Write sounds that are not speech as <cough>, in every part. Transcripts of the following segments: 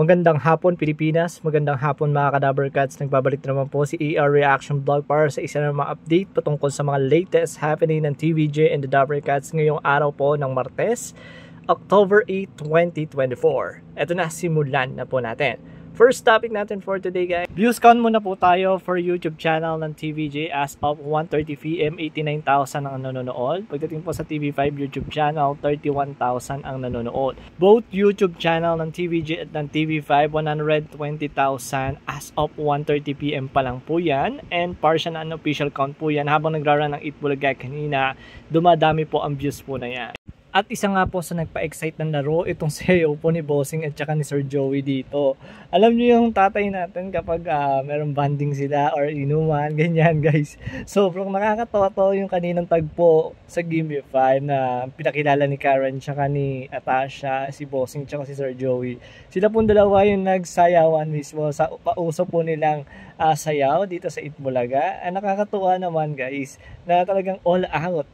Magandang hapon Pilipinas, magandang hapon mga Cadaver Cats. Nagbabalik na naman po si ER Reaction Vlog para sa isa na mga update patungkol sa mga latest happening ng TVJ and the Cadaver Cats ngayong araw po ng Martes, October 8, 2024. Ito na, simulan na po natin. First topic natin for today guys. Views count muna po tayo for YouTube channel ng TVJ as of 1.30pm, 89,000 ang nanonood. Pagdating po sa TV5 YouTube channel, 31,000 ang nanonood. Both YouTube channel ng TVJ at ng TV5, 120,000 as of 1.30pm pa lang po yan. And partial na official count po yan. Habang nagraran ng Eat Bulagay kanina, dumadami po ang views po na yan. At isa nga po sa nagpa-excite ng laro, itong <laughs> si po ni Bossing at saka ni Sir Joey dito. Alam niyo yung tatay natin kapag uh, merong banding sila or inuman, <laughs> ganyan guys. Sobrang nakakatawa to yung kaninang tagpo sa Game 5 na pinakilala ni Karen tsaka ni Atasha, si Bossing tsaka si Sir Joey. Sila pong dalawa yung nagsayawan mismo sa pauso po nilang uh, sayaw dito sa Itbulaga. Ang ah, nakakatuwa naman guys na talagang all out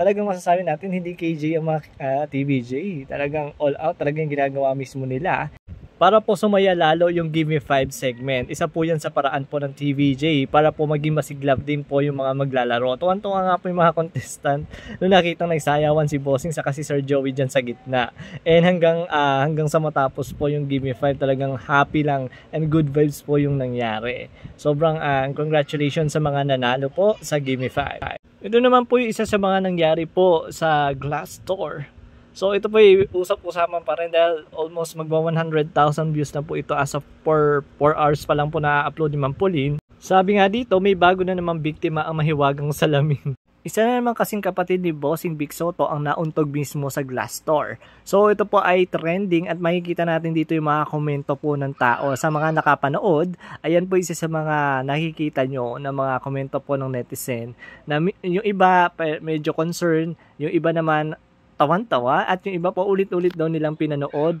talagang masasabi natin hindi KJ ang mga uh, ah, TBJ. Talagang all out, talagang ginagawa mismo nila para po sumaya lalo yung Give Me 5 segment. Isa po yan sa paraan po ng TVJ para po maging masiglab din po yung mga maglalaro. Tuwan-tuwa nga po yung mga <laughs> contestant nung nakita nagsayawan si Bossing sa kasi Sir Joey dyan sa gitna. And hanggang, uh, hanggang sa matapos po yung Give Me 5 talagang happy lang and good vibes po yung nangyari. Sobrang uh, congratulations sa mga nanalo po sa Give Me 5. Ito naman po yung isa sa mga nangyari po sa Glassdoor. So ito po yung usap-usapan pa rin dahil almost magwa 100,000 views na po ito as of 4, 4 hours pa lang po na-upload ni Ma'am Pauline. Sabi nga dito, may bago na naman biktima ang mahiwagang salamin. Isa na naman kasing kapatid ni Bossing Big Soto ang nauntog mismo sa Glassdoor. So ito po ay trending at makikita natin dito yung mga komento po ng tao. Sa mga nakapanood, ayan po isa sa mga nakikita nyo ng mga komento po ng netizen. Na yung iba medyo concern, yung iba naman tawan-tawa at yung iba po ulit-ulit daw nilang pinanood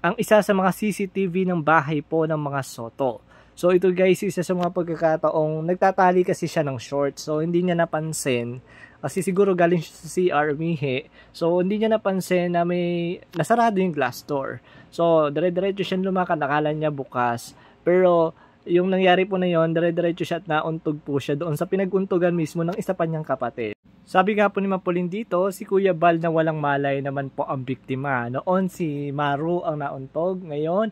ang isa sa mga CCTV ng bahay po ng mga Soto. So ito guys, isa sa mga pagkakataong nagtatali kasi siya ng shorts. So hindi niya napansin kasi siguro galing siya sa CR mihi. So hindi niya napansin na may nasarado yung glass door. So dire-diretso siya lumakad, nakala niya bukas. Pero yung nangyari po na yon, dire-diretso siya at nauntog po siya doon sa pinaguntugan mismo ng isa pa niyang kapatid. Sabi nga po ni Mapulin dito, si Kuya Bal na walang malay naman po ang biktima. Noon si Maru ang nauntog, ngayon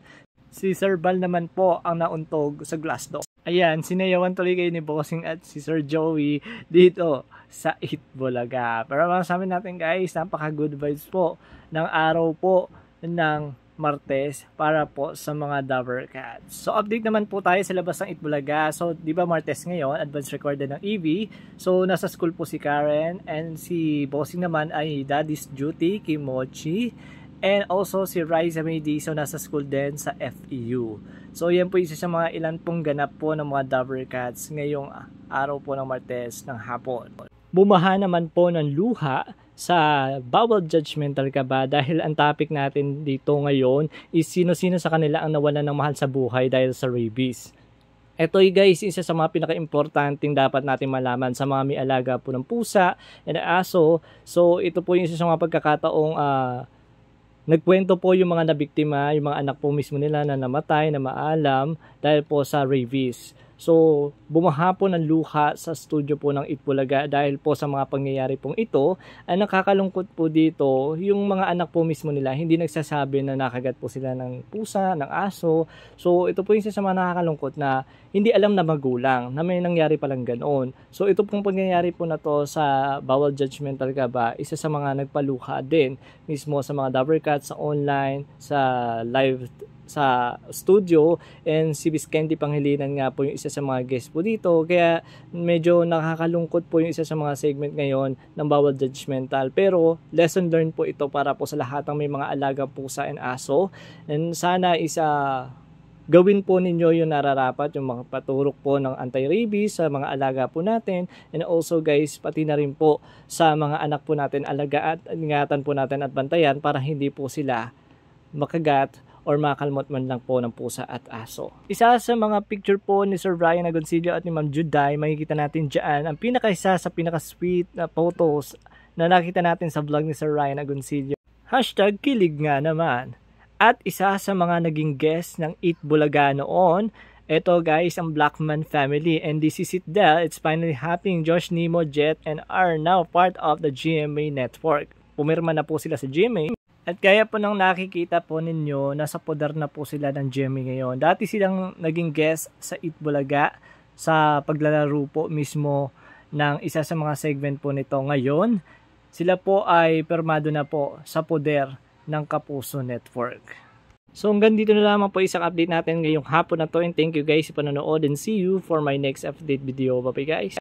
Si Sir Bal naman po ang nauntog sa glass Glassdoor. Ayan, sinayawan tuloy kayo ni Bossing at si Sir Joey dito sa Itbolaga. Pero masasabi natin guys, napaka good vibes po ng araw po ng Martes para po sa mga Dover Cats. So update naman po tayo sa labas ng Itbulaga. So 'di ba Martes ngayon, advance recorded ng EV. So nasa school po si Karen and si Bossing naman ay daddy's duty, Kimochi. And also si Rise Riza so nasa school din sa FEU. So yan po isa sa mga ilan pong ganap po ng mga Dover Cats ngayong araw po ng Martes ng hapon. Bumaha naman po ng luha sa bawal judgmental ka ba dahil ang topic natin dito ngayon is sino-sino sa kanila ang nawalan ng mahal sa buhay dahil sa rabies. Ito guys, isa sa mga pinaka-importanting dapat natin malaman sa mga may alaga po ng pusa and aso. So ito po yung isa sa mga pagkakataong uh, Nagkwento po yung mga nabiktima, yung mga anak po mismo nila na namatay, na maalam dahil po sa rabies. So, bumaha po ng luha sa studio po ng Itbulaga dahil po sa mga pangyayari pong ito. Ang nakakalungkot po dito, yung mga anak po mismo nila, hindi nagsasabi na nakagat po sila ng pusa, ng aso. So, ito po yung isa sa mga nakakalungkot na hindi alam na magulang na may nangyari palang ganoon. So, ito pong pangyayari po na to sa bawal judgmental ka ba, isa sa mga nagpaluha din mismo sa mga Dovercat, sa online, sa live sa studio and si Candy Pangilinan nga po yung isa sa mga guest po dito kaya medyo nakakalungkot po yung isa sa mga segment ngayon ng bawal judgmental pero lesson learned po ito para po sa lahat ng may mga alaga pusa and aso and sana isa ah, gawin po ninyo yung nararapat, yung mga paturok po ng anti-rabies sa mga alaga po natin and also guys, pati na rin po sa mga anak po natin, alaga at ingatan po natin at bantayan para hindi po sila makagat or makalmot man lang po ng pusa at aso. Isa sa mga picture po ni Sir Brian Agoncillo at ni Ma'am Juday, makikita natin dyan ang pinakaisa sa pinaka-sweet na photos na nakita natin sa vlog ni Sir Ryan Agoncillo. Hashtag kilig nga naman. At isa sa mga naging guest ng Eat Bulaga noon, ito guys, ang Blackman family and this is it there. It's finally happening. Josh Nemo, Jet, and are now part of the GMA network. Pumirma na po sila sa GMA. At gaya po ng nakikita po ninyo, nasa poder na po sila ng Jemmy ngayon. Dati silang naging guest sa Eat Bulaga sa paglalaro po mismo ng isa sa mga segment po nito ngayon. Sila po ay permado na po sa poder ng Kapuso Network. So hanggang dito na lamang po isang update natin ngayong hapon na to and thank you guys sa panonood and see you for my next update video. Bye bye guys!